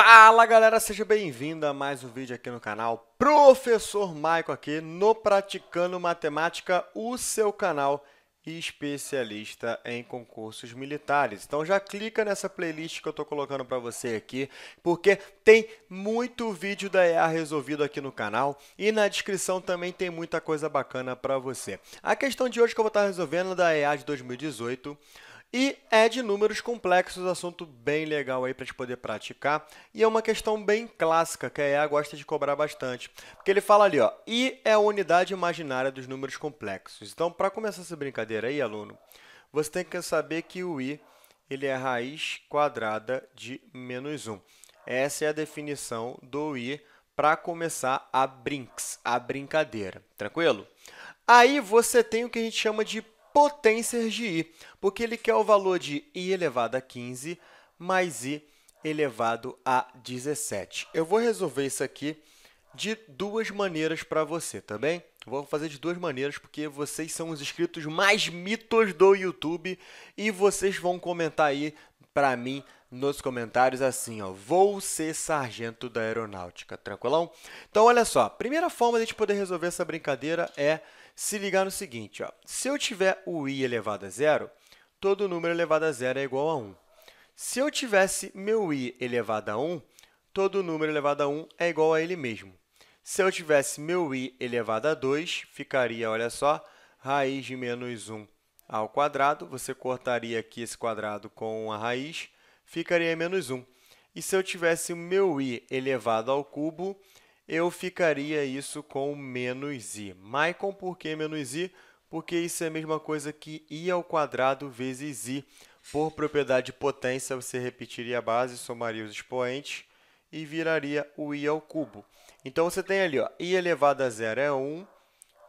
Fala galera, seja bem-vindo a mais um vídeo aqui no canal. Professor Maico aqui no Praticando Matemática, o seu canal especialista em concursos militares. Então já clica nessa playlist que eu estou colocando para você aqui, porque tem muito vídeo da EA resolvido aqui no canal e na descrição também tem muita coisa bacana para você. A questão de hoje que eu vou estar tá resolvendo é da EA de 2018, e é de números complexos, assunto bem legal aí para gente poder praticar. E é uma questão bem clássica que a EA gosta de cobrar bastante. Porque ele fala ali, ó, I é a unidade imaginária dos números complexos. Então, para começar essa brincadeira aí, aluno, você tem que saber que o I ele é raiz quadrada de menos 1. Essa é a definição do I para começar a brinks, a brincadeira. Tranquilo? Aí você tem o que a gente chama de Potência de i, porque ele quer o valor de i elevado a 15 mais i elevado a 17. Eu vou resolver isso aqui de duas maneiras para você, tá bem? Vou fazer de duas maneiras, porque vocês são os inscritos mais mitos do YouTube e vocês vão comentar aí para mim nos comentários assim, ó, vou ser sargento da aeronáutica, tranquilão? Então, olha só, a primeira forma de a gente poder resolver essa brincadeira é se ligar no seguinte, ó, se eu tiver o i elevado a zero, todo número elevado a zero é igual a 1. Se eu tivesse meu i elevado a 1, todo número elevado a 1 é igual a ele mesmo. Se eu tivesse meu i elevado a 2, ficaria, olha só, raiz de menos 1 ao quadrado. Você cortaria aqui esse quadrado com a raiz, ficaria menos 1. E se eu tivesse o meu i elevado ao cubo, eu ficaria isso com menos i. Maicon, por que menos i? Porque isso é a mesma coisa que i ao quadrado vezes i. Por propriedade de potência, você repetiria a base, somaria os expoentes e viraria o i ao cubo. Então, você tem ali, ó, i elevado a zero é 1,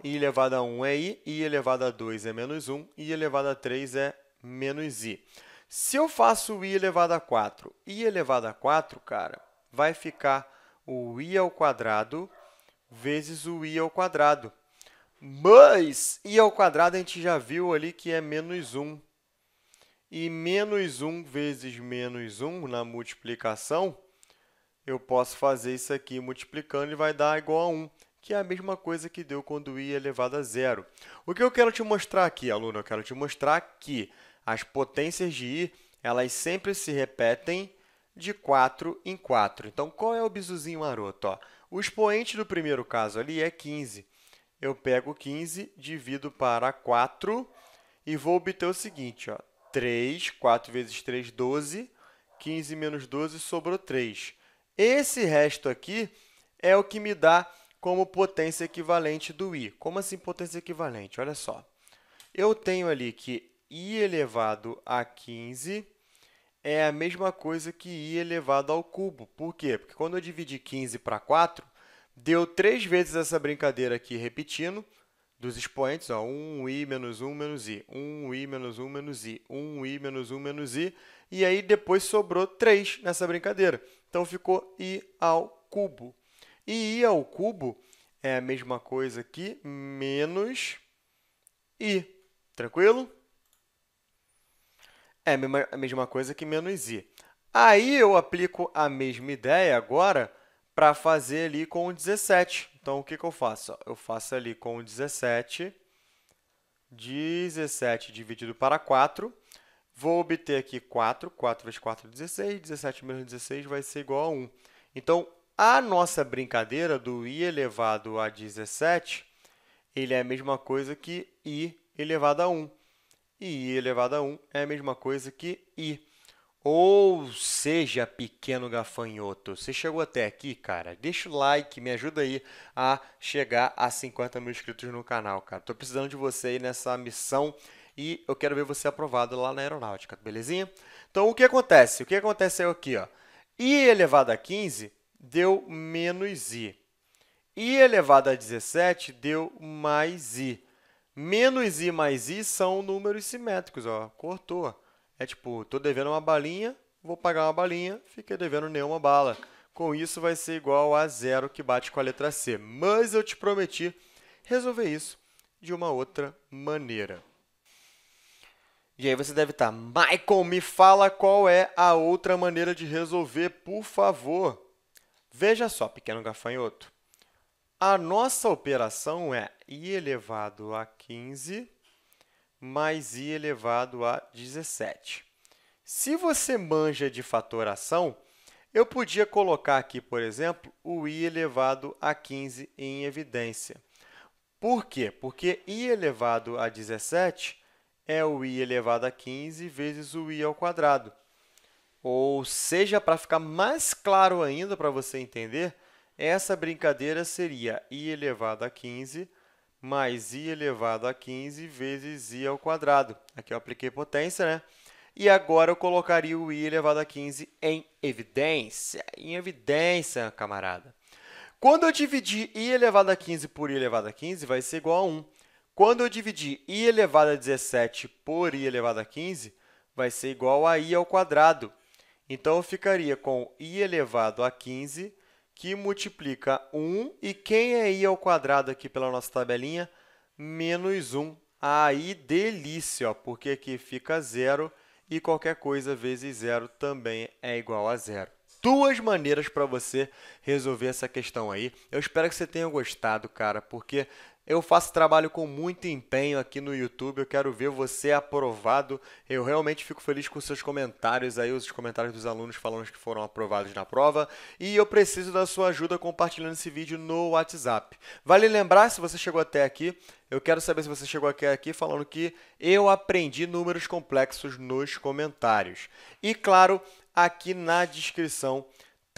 i elevado a 1 é i, i elevado a 2 é menos 1, i elevado a 3 é menos i. Se eu faço i elevado a 4, i elevado a 4, cara, vai ficar o i ao quadrado vezes o i ao quadrado. Mas i ao quadrado a gente já viu ali que é menos 1. E menos 1 vezes menos 1 na multiplicação, eu posso fazer isso aqui multiplicando e vai dar igual a 1, que é a mesma coisa que deu quando i é elevado a zero. O que eu quero te mostrar aqui, aluno? Eu quero te mostrar que as potências de i elas sempre se repetem de 4 em 4. Então, qual é o bizuzinho maroto? Ó, o expoente do primeiro caso ali é 15. Eu pego 15, divido para 4 e vou obter o seguinte, ó, 3, 4 vezes 3, 12, 15 menos 12 sobrou 3. Esse resto aqui é o que me dá como potência equivalente do i. Como assim potência equivalente? Olha só. Eu tenho ali que i elevado a 15 é a mesma coisa que i elevado ao cubo. Por quê? Porque quando eu dividi 15 para 4, deu três vezes essa brincadeira aqui repetindo dos expoentes, ó, 1, i, menos 1, menos i, 1, i, menos 1, menos i, 1, i, menos 1, menos i, e aí depois sobrou 3 nessa brincadeira. Então, ficou i ao cubo. E i ao cubo é a mesma coisa que menos i. Tranquilo? é a mesma coisa que menos i. Aí eu aplico a mesma ideia agora para fazer ali com o 17. Então, o que, que eu faço? Eu faço ali com o 17, 17 dividido para 4. Vou obter aqui 4, 4 vezes 4 é 16, 17 menos 16 vai ser igual a 1. Então, a nossa brincadeira do i elevado a 17, ele é a mesma coisa que i elevado a 1 e i elevado a 1 é a mesma coisa que i. Ou seja, pequeno gafanhoto, você chegou até aqui, cara, deixa o like, me ajuda aí a chegar a 50 mil inscritos no canal, cara. Tô precisando de você aí nessa missão e eu quero ver você aprovado lá na aeronáutica, belezinha? Então, o que acontece? O que acontece aqui, ó? i elevado a 15 deu menos i. i elevado a 17 deu mais i. Menos i mais i são números simétricos, ó. Cortou. É tipo, tô devendo uma balinha, vou pagar uma balinha, fiquei devendo nenhuma bala. Com isso vai ser igual a zero que bate com a letra C. Mas eu te prometi resolver isso de uma outra maneira. E aí você deve estar, tá, Michael, me fala qual é a outra maneira de resolver, por favor. Veja só, pequeno gafanhoto. A nossa operação é i elevado a 15 mais i elevado a 17. Se você manja de fatoração, eu podia colocar aqui, por exemplo, o i elevado a 15 em evidência. Por quê? Porque i elevado a 17 é o i elevado a 15 vezes o i ao quadrado. Ou seja, para ficar mais claro ainda para você entender, essa brincadeira seria i elevado a 15 mais i elevado a 15 vezes i ao quadrado. Aqui eu apliquei potência, né? E agora eu colocaria o i elevado a 15 em evidência. Em evidência, camarada. Quando eu dividir i elevado a 15 por i elevado a 15, vai ser igual a 1. Quando eu dividir i elevado a 17 por i elevado a 15, vai ser igual a i ao quadrado. Então, eu ficaria com i elevado a 15 que multiplica 1. E quem é i ao quadrado aqui pela nossa tabelinha? Menos 1. Aí, delícia, ó, porque aqui fica zero e qualquer coisa vezes zero também é igual a zero. Duas maneiras para você resolver essa questão aí. Eu espero que você tenha gostado, cara, porque eu faço trabalho com muito empenho aqui no YouTube, eu quero ver você aprovado. Eu realmente fico feliz com seus comentários aí, os comentários dos alunos falando que foram aprovados na prova. E eu preciso da sua ajuda compartilhando esse vídeo no WhatsApp. Vale lembrar, se você chegou até aqui, eu quero saber se você chegou até aqui falando que eu aprendi números complexos nos comentários. E claro, aqui na descrição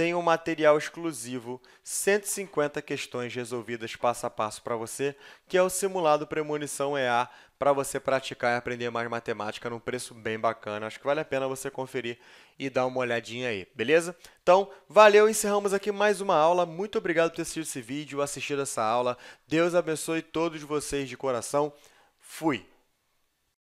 tem um material exclusivo, 150 questões resolvidas passo a passo para você, que é o simulado Premonição EA, para você praticar e aprender mais matemática num preço bem bacana. Acho que vale a pena você conferir e dar uma olhadinha aí, beleza? Então, valeu, encerramos aqui mais uma aula. Muito obrigado por ter assistido esse vídeo, assistido essa aula. Deus abençoe todos vocês de coração. Fui!